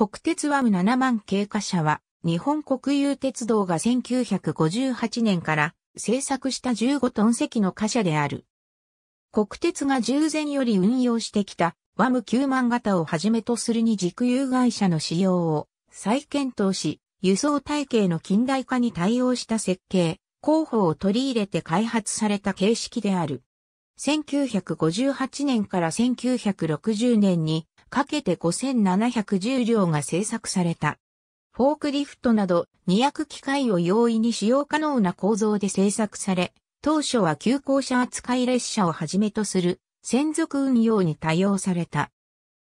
国鉄ワム7万経過車は、日本国有鉄道が1958年から製作した15トン席の貨車である。国鉄が従前より運用してきたワム9万型をはじめとするに軸有害車の使用を再検討し、輸送体系の近代化に対応した設計、候補を取り入れて開発された形式である。1958年から1960年にかけて5710両が製作された。フォークリフトなど2 0機械を容易に使用可能な構造で製作され、当初は急行車扱い列車をはじめとする専属運用に対応された。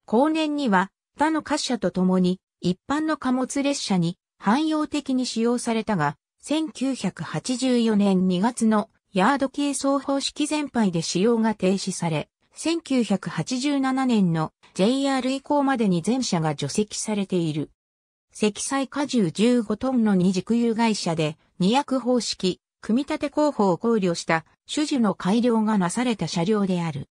後年には他の貨車と共に一般の貨物列車に汎用的に使用されたが、1984年2月のヤード系走方式全廃で使用が停止され、1987年の JR 以降までに全車が除籍されている。積載荷重15トンの二軸油会社で、二役方式、組み立て工法を考慮した種樹の改良がなされた車両である。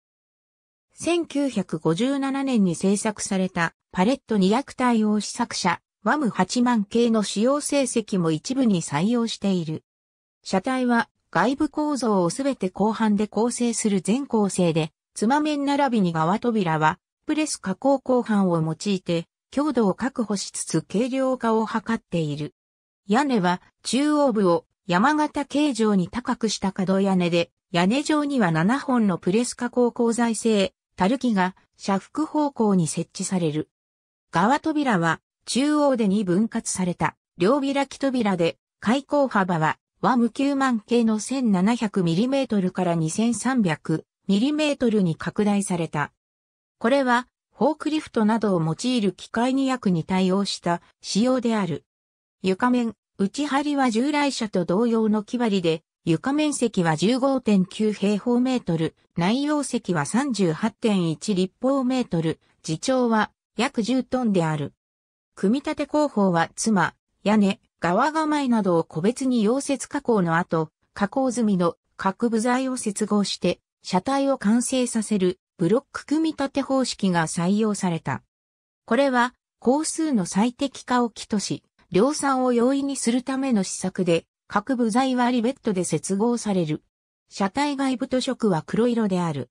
1957年に製作されたパレット2役対応試作車、ワム8万系の使用成績も一部に採用している。車体は外部構造をすべて後半で構成する全構成で、つま面並びに側扉は、プレス加工後半を用いて、強度を確保しつつ軽量化を図っている。屋根は中央部を山形形状に高くした角屋根で、屋根上には7本のプレス加工鋼材製、たるきが斜幅方向に設置される。側扉は中央でに分割された両開き扉で、開口幅は和無9万系の 1700mm から 2300mm mm に拡大された。これは、フォークリフトなどを用いる機械に役に対応した仕様である。床面、内張りは従来車と同様の木張りで、床面積は15.9平方メートル、内容積は38.1立方メートル、自長は約10トンである。組み立て工法は妻、屋根、側構えなどを個別に溶接加工の後、加工済みの各部材を接合して車体を完成させるブロック組み立て方式が採用された。これは、工数の最適化を基とし、量産を容易にするための施策で、各部材はリベットで接合される。車体外部と色は黒色である。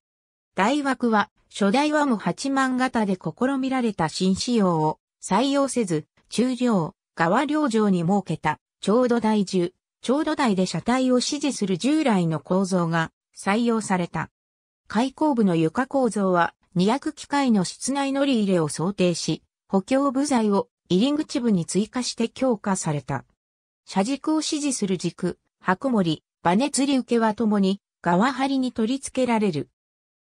大枠は、初代ワム8万型で試みられた新仕様を採用せず、中量、側両上に設けた、ちょうど台重、ちょうど台で車体を支持する従来の構造が採用された。開口部の床構造は、2 0機械の室内乗り入れを想定し、補強部材を入り口部に追加して強化された。車軸を支持する軸、箱盛、り、バネ釣り受けはともに、側張りに取り付けられる。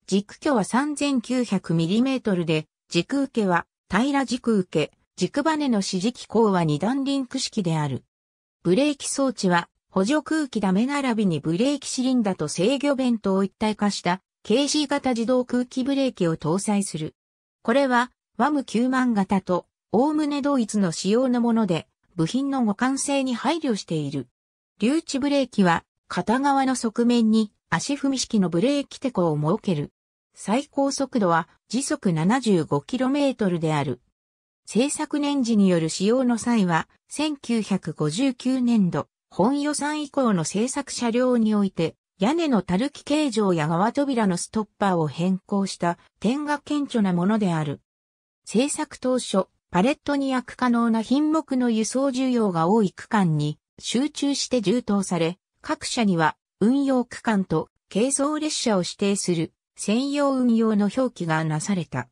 軸距は 3900mm で、軸受けは平ら軸受け、軸バネの支持機構は二段リンク式である。ブレーキ装置は補助空気ダメ並びにブレーキシリンダと制御弁当を一体化した KC 型自動空気ブレーキを搭載する。これは WAM9 万型と概ね同一の仕様のもので部品の互換性に配慮している。留置ブレーキは片側の側面に足踏み式のブレーキテコを設ける。最高速度は時速 75km である。製作年次による使用の際は1959年度本予算以降の制作車両において、屋根のたるき形状や側扉のストッパーを変更した点が顕著なものである。制作当初、パレットに役可能な品目の輸送需要が多い区間に集中して充当され、各社には運用区間と軽装列車を指定する専用運用の表記がなされた。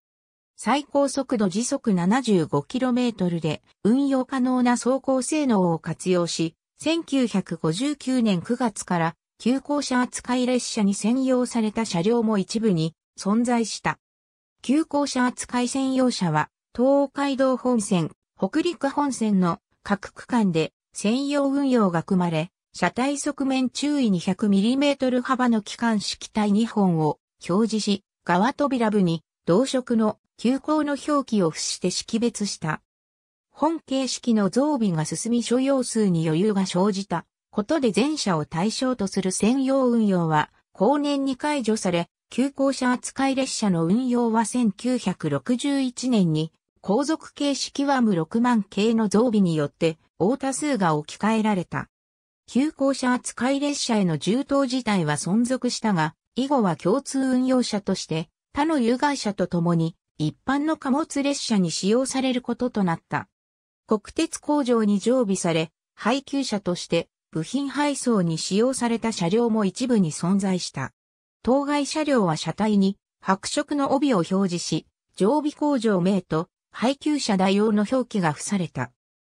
最高速度時速 75km で運用可能な走行性能を活用し、1959年9月から急行車扱い列車に専用された車両も一部に存在した。急行車扱い専用車は東海道本線、北陸本線の各区間で専用運用が組まれ、車体側面注意 200mm 幅の機関式体2本を表示し、側扉部に同色の急行の表記を付して識別した。本形式の増備が進み所要数に余裕が生じたことで前者を対象とする専用運用は後年に解除され、急行車扱い列車の運用は1961年に後続形式ワム6万系の増備によって大多数が置き換えられた。急行車扱い列車への充当自体は存続したが、以後は共通運用車として他の有害者と共に一般の貨物列車に使用されることとなった。国鉄工場に常備され、配給車として部品配送に使用された車両も一部に存在した。当該車両は車体に白色の帯を表示し、常備工場名と配給車代用の表記が付された。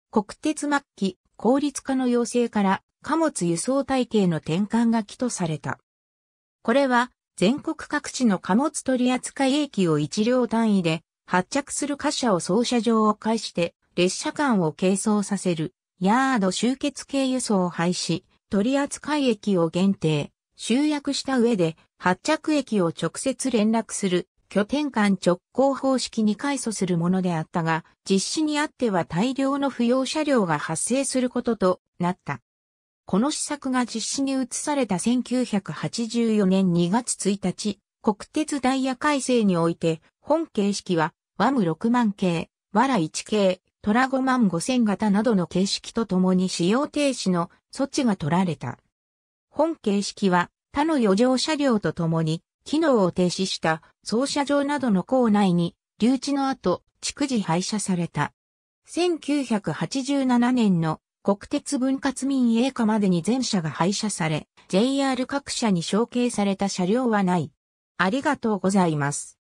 国鉄末期、効率化の要請から貨物輸送体系の転換が起とされた。これは全国各地の貨物取扱駅を一両単位で発着する貨車を操車場を介して列車間を係争させる、ヤード集結系輸送を廃止、取扱駅を限定、集約した上で、発着駅を直接連絡する、拠点間直行方式に改組するものであったが、実施にあっては大量の不要車両が発生することとなった。この施策が実施に移された1984年2月1日、国鉄ダイヤ改正において、本形式は、ワム6万系、ワラ1系、トラマン5000型などの形式とともに使用停止の措置が取られた。本形式は他の余剰車両とともに機能を停止した操車場などの構内に留置の後、逐次廃車された。1987年の国鉄分割民営化までに全車が廃車され、JR 各社に承継された車両はない。ありがとうございます。